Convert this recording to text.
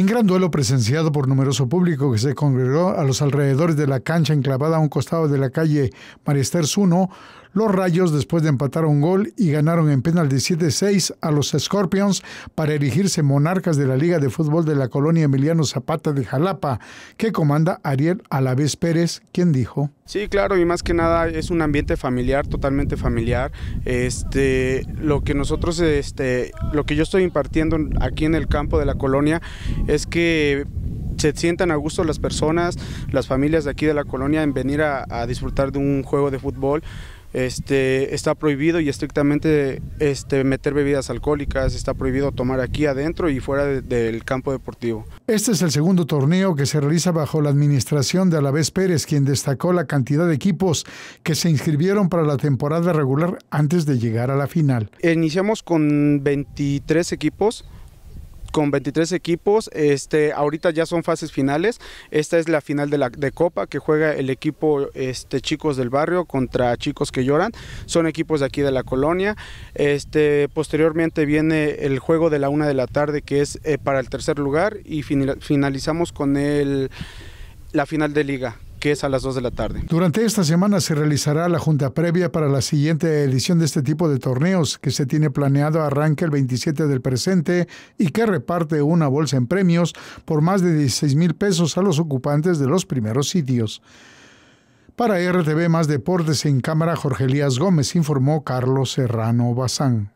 en gran duelo presenciado por numeroso público que se congregó a los alrededores de la cancha enclavada a un costado de la calle Marister 1... los Rayos después de empatar un gol y ganaron en penal de 7-6 a los Scorpions para erigirse monarcas de la Liga de Fútbol de la colonia Emiliano Zapata de Jalapa, que comanda Ariel Alavés Pérez, quien dijo. Sí, claro, y más que nada es un ambiente familiar, totalmente familiar. Este, lo que nosotros, este, lo que yo estoy impartiendo aquí en el campo de la colonia es que se sientan a gusto las personas, las familias de aquí de la colonia en venir a, disfrutar de un juego de fútbol. Este, está prohibido y estrictamente este, meter bebidas alcohólicas, está prohibido tomar aquí adentro y fuera del campo deportivo. Este es el segundo torneo que se realiza bajo la administración de Alavés Pérez, quien destacó la cantidad de equipos que se inscribieron para la temporada regular antes de llegar a la final. Iniciamos con 23 equipos, con 23 equipos. Este, ahorita ya son fases finales. Esta es la final de la de Copa que juega el equipo este, Chicos del Barrio contra Chicos que Lloran. Son equipos de aquí de la colonia. Este, posteriormente viene el juego de la una de la tarde que es eh, para el tercer lugar y finalizamos con el, la final de liga que es a las 2 de la tarde. Durante esta semana se realizará la junta previa para la siguiente edición de este tipo de torneos que se tiene planeado arranque el 27 del presente y que reparte una bolsa en premios por más de 16 mil pesos a los ocupantes de los primeros sitios. Para RTV Más Deportes en cámara, Jorge Elías Gómez informó Carlos Serrano Bazán.